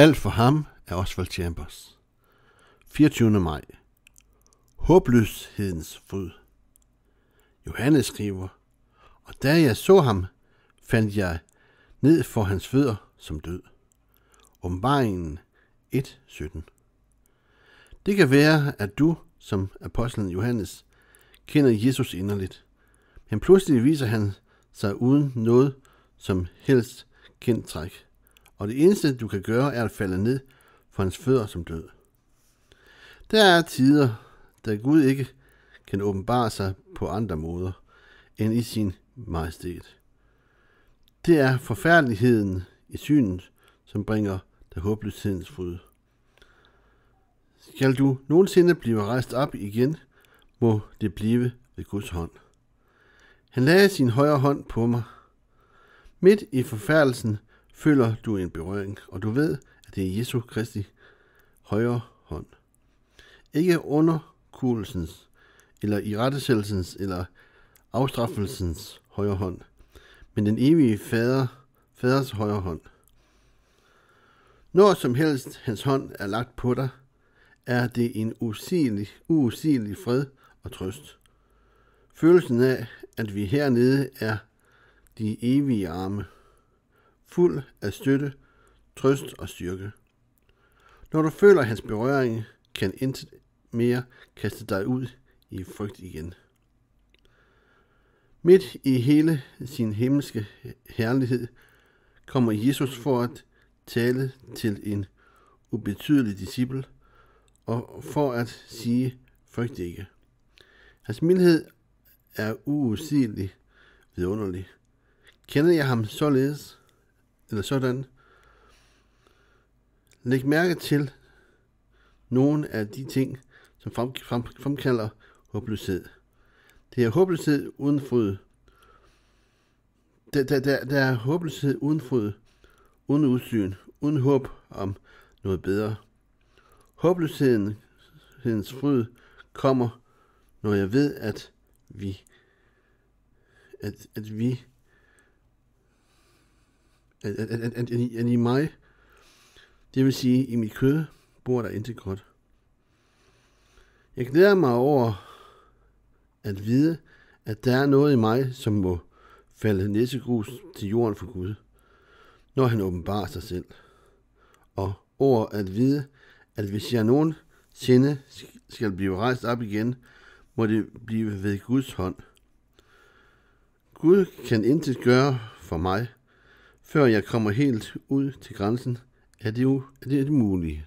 Alt for ham er Oswald Chambers. 24. maj. Håbløshedens fod. Johannes skriver, og da jeg så ham, fandt jeg ned for hans fødder som død. Åbenbaringen 1.17 Det kan være, at du, som apostlen Johannes, kender Jesus inderligt, men pludselig viser han sig uden noget som helst kendt træk og det eneste, du kan gøre, er at falde ned for hans fødder som død. Der er tider, da Gud ikke kan åbenbare sig på andre måder end i sin majestæt. Det er forfærdeligheden i synet, som bringer det håbløshedens fryd. Skal du nogensinde blive rejst op igen, må det blive ved Guds hånd. Han lagde sin højre hånd på mig. Midt i forfærdelsen føler du en berøring, og du ved, at det er Jesu Kristi højre hånd. Ikke underkugelsens, eller i rettesættelsens, eller afstraffelsens højre hånd, men den evige fader, faders højre hånd. Når som helst hans hånd er lagt på dig, er det en usigelig, usigelig fred og trøst. Følelsen af, at vi hernede er de evige arme – fuld af støtte, trøst og styrke. Når du føler hans berøring, kan intet mere kaste dig ud i frygt igen. Midt i hele sin himmelske herlighed kommer Jesus for at tale til en ubetydelig disciple og for at sige, frygt ikke. Hans mildhed er uudsigelig vidunderlig. Kender jeg ham således, eller sådan. Læg mærke til nogle af de ting, som frem, frem, fremkalder håbløshed. Det er håbløshed uden fod. Der, der, der, der er håbløshed uden fod, uden udsyn, uden håb om noget bedre. Håbløshedens fryd kommer, når jeg ved, at vi, at, at vi at, at, at, at, at i mig, det vil sige i mit kød, bor der intet godt. Jeg glæder mig over at vide, at der er noget i mig, som må falde næsegrus til jorden for Gud, når han åbenbarer sig selv. Og over at vide, at hvis jeg nogensinde skal blive rejst op igen, må det blive ved Guds hånd. Gud kan intet gøre for mig, før jeg kommer helt ud til grænsen, er det, jo, er det muligt.